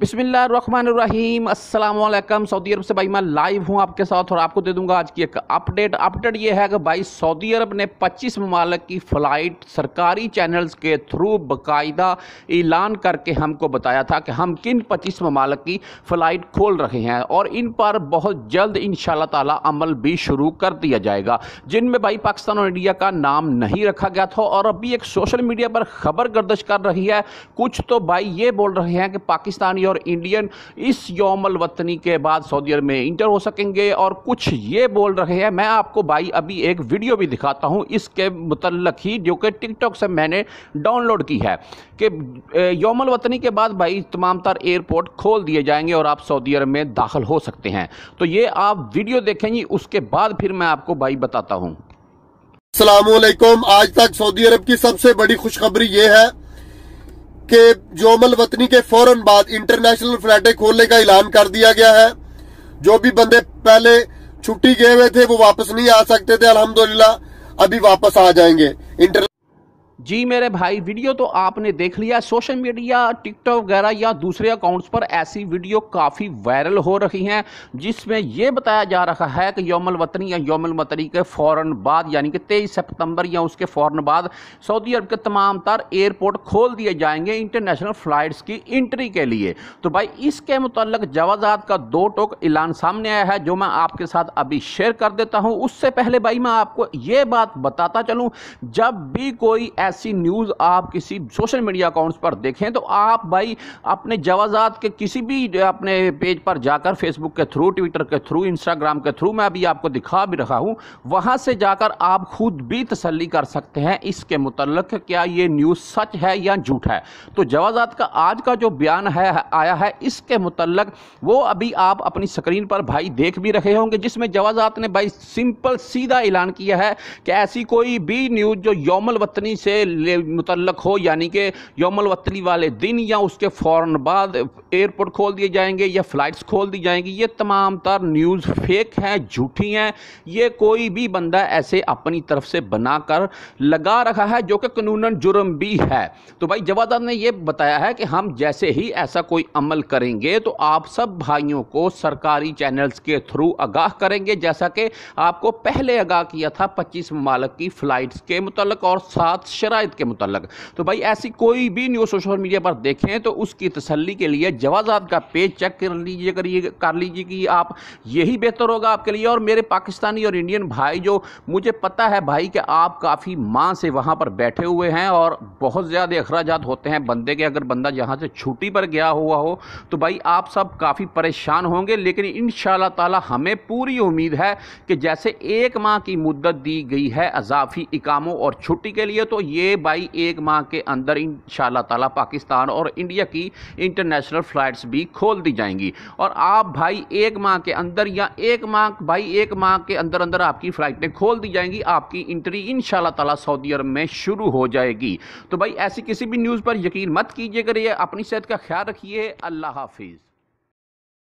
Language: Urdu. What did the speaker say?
بسم اللہ الرحمن الرحیم السلام علیکم سعودی عرب سے بھائی میں لائیو ہوں آپ کے ساتھ اور آپ کو دے دوں گا آج کی ایک اپڈیٹ اپڈیٹ یہ ہے کہ بھائی سعودی عرب نے پچیس ممالک کی فلائٹ سرکاری چینلز کے تھرو باقاعدہ اعلان کر کے ہم کو بتایا تھا کہ ہم کن پچیس ممالک کی فلائٹ کھول رہے ہیں اور ان پر بہت جلد ان شاء اللہ تعالیٰ عمل بھی شروع کر دیا جائے گا جن میں بھائی پاکستان اور انڈیا کا نام نہیں رکھا گیا تھا اور ابھی ایک سوشل میڈیا پر خبر گردش کر رہی ہے کچھ تو بھائی یہ بول رہے ہیں کہ پاکستانی پاکستانی اور انڈین اس یوم الوطنی کے بعد سعودی عرب میں انٹر ہو سکیں گے اور کچھ یہ بول رہے ہیں میں آپ کو بھائی ابھی ایک ویڈیو بھی دکھاتا ہوں اس کے متعلق ہی جو کہ ٹک ٹاک سے میں نے ڈاؤن لوڈ کی ہے کہ یوم الوطنی کے بعد بھائی تمام تر ایئرپورٹ کھول دیے جائیں گے اور آپ سعودی عرب میں داخل ہو سکتے ہیں تو یہ آپ ویڈیو دیکھیں گی اس کے بعد پھر میں آپ کو بھائی بتاتا ہوں السلام علیکم آج تک سعودی عرب کی سب سے بڑی خوشخبری یہ ہے کہ یوم وطنی کے فوراً بعد انٹرنیشنل فلیٹے کھولنے کا اعلان کر دیا گیا ہے جو بھی بندے پہلے چھٹی گئے ہوئے تھے وہ واپس نہیں آ سکتے تھے الحمدللہ ابھی واپس آ جائیں گے جی میرے بھائی ویڈیو تو آپ نے دیکھ لیا سوشل میڈیا ٹک ٹاک وغیرہ یا دوسرے اکاؤنٹس پر ایسی ویڈیو کافی وائرل ہو رہی ہیں جس میں یہ بتایا جا رہا ہے کہ یوم الوطنی یا یوم الوطنی کے فوراً بعد یعنی کہ تیئیس سپتمبر یا اس کے فوراً بعد سعودی عرب کے تمام تر ایئرپورٹ کھول دیے جائیں گے انٹرنیشنل فلائٹس کی انٹری کے لیے تو بھائی اس کے متعلق جوازات کا دو ٹوک اعلان سامنے آیا ہے جو میں آپ کے ساتھ ابھی شیئر کر دیتا ہوں اس سے پہلے بھائی میں آپ کو یہ بات بتاتا چلوں جب بھی کوئی ایسا ایسی نیوز آپ کسی سوشل میڈیا اکاؤنٹس پر دیکھیں تو آپ بھائی اپنے جوازات کے کسی بھی اپنے پیج پر جا کر فیس بک کے تھرو ٹویٹر کے تھرو انسٹاگرام کے تھرو میں ابھی آپ کو دکھا بھی رہا ہوں وہاں سے جا کر آپ خود بھی تسلی کر سکتے ہیں اس کے متعلق کیا یہ نیوز سچ ہے یا جھوٹ ہے تو جوازات کا آج کا جو بیان ہے آیا ہے اس کے متعلق وہ ابھی آپ اپنی سکرین پر بھائی دیکھ بھی رہے ہوں گے جس میں جوازات نے بھائی سمپل سیدھا اعلان کیا ہے کہ ایسی کوئی بھی نیوز جو یوم الوطنی سے سے متعلق ہو یعنی کہ یوم الوطنی والے دن یا اس کے فوراً بعد ایئرپورٹ کھول دیے جائیں گے یا فلائٹس کھول دی جائیں گی یہ تمام تر نیوز فیک ہیں جھوٹی ہیں یہ کوئی بھی بندہ ایسے اپنی طرف سے بنا کر لگا رکھا ہے جو کہ قانون جرم بھی ہے تو بھائی جوادات نے یہ بتایا ہے کہ ہم جیسے ہی ایسا کوئی عمل کریں گے تو آپ سب بھائیوں کو سرکاری چینلز کے تھرو آگاہ کریں گے جیسا کہ آپ کو پہلے آگاہ کیا تھا پچیس ممالک کی فلائٹس کے متعلق اور سات شرائط کے متعلق تو بھائی ایسی کوئی بھی نیوز سوشل میڈیا پر دیکھیں تو اس کی تسلی کے لیے جوازات کا پیج چیک کر لیجیے کر لیجیے کہ آپ یہی بہتر ہوگا آپ کے لیے اور میرے پاکستانی اور انڈین بھائی جو مجھے پتہ ہے بھائی کہ آپ کافی ماں سے وہاں پر بیٹھے ہوئے ہیں اور بہت زیادہ اخراجات ہوتے ہیں بندے کے اگر بندہ جہاں سے چھٹی پر گیا ہوا ہو تو بھائی آپ سب کافی پریشان ہوں گے لیکن ان شاء اللہ تعالیٰ ہمیں پوری امید ہے کہ جیسے ایک ماہ کی مدت دی گئی ہے اضافی اکاموں اور چھٹی کے لیے تو یہ بائی ایک ماہ کے اندر ان شاء اللہ تعالیٰ پاکستان اور انڈیا کی انٹرنیشنل فلائٹس بھی کھول دی جائیں گی اور آپ بھائی ایک ماہ کے اندر یا ایک ماہ بھائی ایک ماہ کے اندر اندر آپ کی فلائٹیں کھول دی جائیں گی آپ کی انٹری ان شاء اللہ تعالیٰ سعودی عرب میں شروع ہو جائے گی تو بھائی ایسی کسی بھی نیوز پر یقین مت کیجیے گا اپنی صحت کا خیال رکھیے اللہ حافظ